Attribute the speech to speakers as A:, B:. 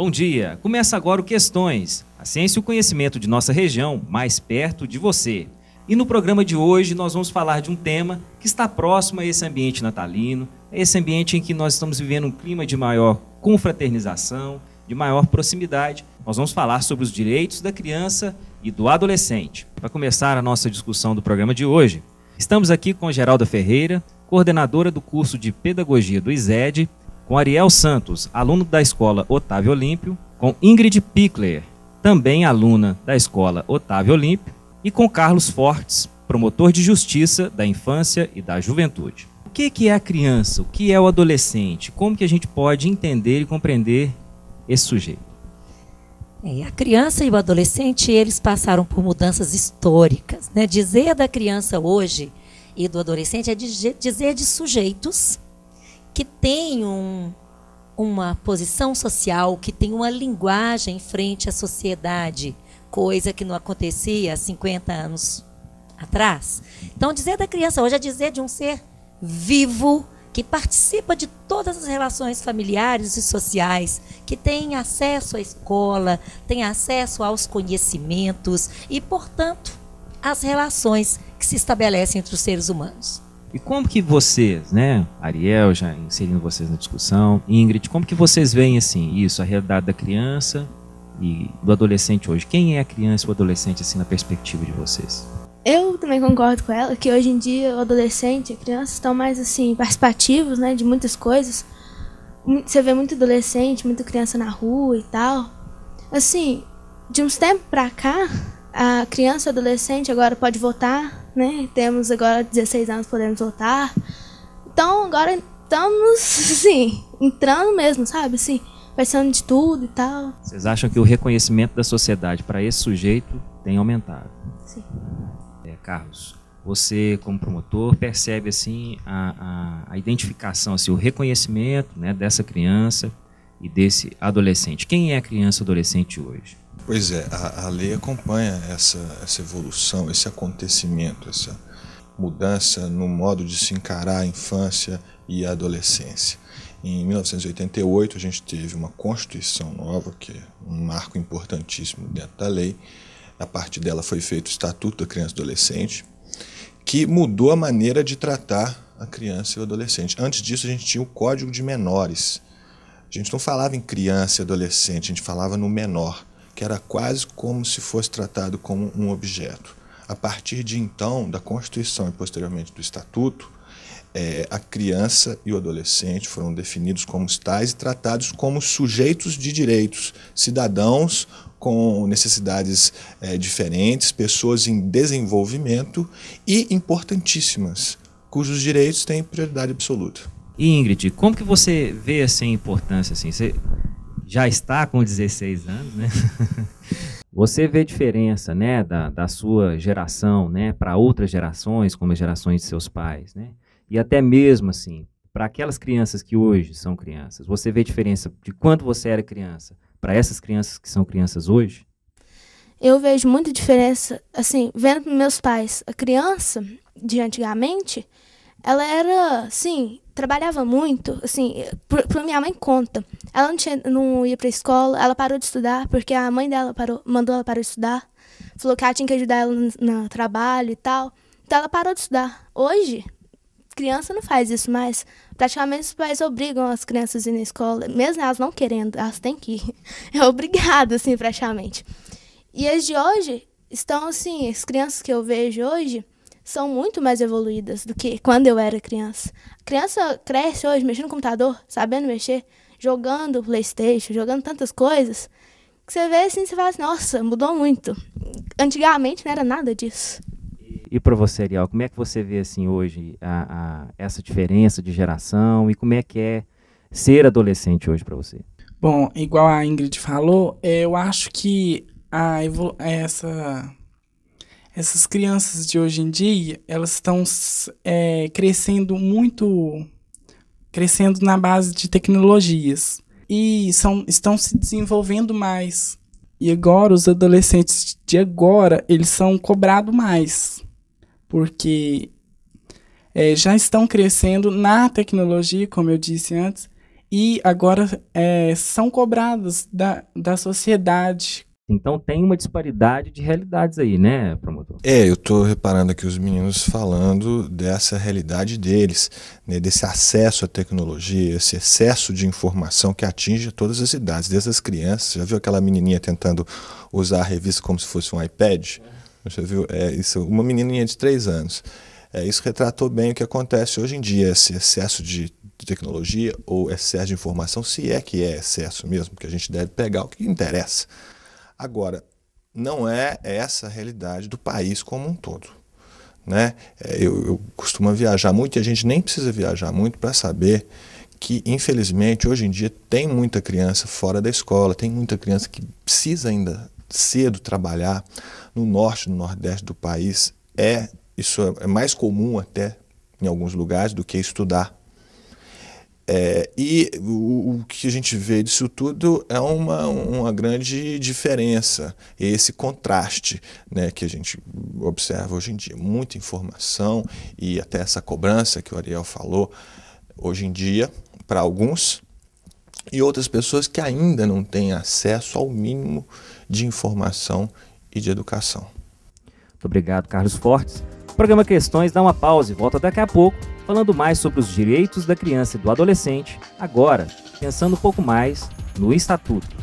A: Bom dia! Começa agora o Questões, a ciência e o conhecimento de nossa região mais perto de você. E no programa de hoje nós vamos falar de um tema que está próximo a esse ambiente natalino, a esse ambiente em que nós estamos vivendo um clima de maior confraternização, de maior proximidade. Nós vamos falar sobre os direitos da criança e do adolescente. Para começar a nossa discussão do programa de hoje, estamos aqui com Geralda Ferreira, coordenadora do curso de Pedagogia do ISED com Ariel Santos, aluno da escola Otávio Olímpio, com Ingrid Pickler, também aluna da escola Otávio Olímpio, e com Carlos Fortes, promotor de justiça da infância e da juventude. O que é a criança? O que é o adolescente? Como que a gente pode entender e compreender esse sujeito? É, a criança e o adolescente eles passaram por mudanças históricas. Né? Dizer da criança hoje e do adolescente é dizer de sujeitos que tem um, uma posição social, que tem uma linguagem frente à sociedade, coisa que não acontecia há 50 anos atrás. Então, dizer da criança hoje é dizer de um ser vivo que participa de todas as relações familiares e sociais, que tem acesso à escola, tem acesso aos conhecimentos e, portanto, às relações que se estabelecem entre os seres humanos. E como que vocês, né, Ariel, já inserindo vocês na discussão, Ingrid, como que vocês veem assim isso, a realidade da criança e do adolescente hoje? Quem é a criança e o adolescente assim na perspectiva de vocês?
B: Eu também concordo com ela que hoje em dia o adolescente e a criança estão mais assim participativos, né, de muitas coisas. Você vê muito adolescente, muita criança na rua e tal. Assim, de uns tempos pra cá, a criança e adolescente agora pode votar, né? Temos agora 16 anos, podemos votar. Então agora estamos, sim, entrando mesmo, sabe? Sim, pensando de tudo e tal.
A: Vocês acham que o reconhecimento da sociedade para esse sujeito tem aumentado? Sim. É, Carlos, você como promotor percebe assim a, a, a identificação, assim, o reconhecimento né, dessa criança e desse adolescente. Quem é a criança adolescente hoje?
C: Pois é, a, a lei acompanha essa, essa evolução, esse acontecimento, essa mudança no modo de se encarar a infância e a adolescência. Em 1988, a gente teve uma Constituição nova, que é um marco importantíssimo dentro da lei. A partir dela foi feito o Estatuto da Criança e Adolescente, que mudou a maneira de tratar a criança e o adolescente. Antes disso, a gente tinha o Código de Menores, a gente não falava em criança e adolescente, a gente falava no menor, que era quase como se fosse tratado como um objeto. A partir de então, da Constituição e posteriormente do Estatuto, é, a criança e o adolescente foram definidos como tais e tratados como sujeitos de direitos, cidadãos com necessidades é, diferentes, pessoas em desenvolvimento e importantíssimas, cujos direitos têm prioridade absoluta.
A: E Ingrid, como que você vê assim, a importância? Assim? Você já está com 16 anos, né? Você vê diferença, né, da, da sua geração, né, para outras gerações, como as gerações de seus pais, né? E até mesmo assim, para aquelas crianças que hoje são crianças, você vê diferença de quando você era criança para essas crianças que são crianças hoje?
B: Eu vejo muita diferença, assim, vendo meus pais, a criança de antigamente, ela era, sim, trabalhava muito, assim, por, por minha mãe conta. Ela não, tinha, não ia pra escola, ela parou de estudar, porque a mãe dela parou, mandou ela parar de estudar. Falou que ela tinha que ajudar ela no, no trabalho e tal. Então ela parou de estudar. Hoje, criança não faz isso mais. Praticamente os pais obrigam as crianças a ir na escola, mesmo elas não querendo, elas têm que ir. É obrigado, assim, praticamente. E as de hoje estão, assim, as crianças que eu vejo hoje são muito mais evoluídas do que quando eu era criança. A criança cresce hoje mexendo no computador, sabendo mexer, jogando PlayStation, jogando tantas coisas, que você vê assim e fala assim: nossa, mudou muito. Antigamente não era nada disso.
A: E para você, Ariel, como é que você vê assim hoje a, a, essa diferença de geração e como é que é ser adolescente hoje para você? Bom, igual a Ingrid falou, eu acho que a, essa essas crianças de hoje em dia, elas estão é, crescendo muito, crescendo na base de tecnologias e são, estão se desenvolvendo mais. E agora os adolescentes de agora eles são cobrados mais, porque é, já estão crescendo na tecnologia, como eu disse antes, e agora é, são cobrados da, da sociedade.
C: Então tem uma disparidade de realidades aí, né, é, eu estou reparando aqui os meninos falando dessa realidade deles, né, desse acesso à tecnologia, esse excesso de informação que atinge todas as idades, desde as crianças. Já viu aquela menininha tentando usar a revista como se fosse um iPad? Já viu? É, isso, uma menininha de três anos. É, isso retratou bem o que acontece hoje em dia, esse excesso de de tecnologia ou excesso de informação, se é que é excesso mesmo, que a gente deve pegar o que interessa. Agora, não é essa a realidade do país como um todo. Né? É, eu, eu costumo viajar muito e a gente nem precisa viajar muito para saber que, infelizmente, hoje em dia tem muita criança fora da escola, tem muita criança que precisa ainda cedo trabalhar. No norte, no nordeste do país, é isso é, é mais comum até em alguns lugares do que estudar. É, e o, o, que a gente vê disso tudo é uma, uma grande diferença, esse contraste né, que a gente observa hoje em dia. Muita informação e até essa cobrança que o Ariel falou, hoje em dia, para alguns, e outras pessoas que ainda não têm acesso ao mínimo de informação e de educação. Muito obrigado, Carlos Fortes. O programa Questões
A: dá uma pausa e volta daqui a pouco falando mais sobre os direitos da criança e do adolescente, agora pensando um pouco mais no Estatuto.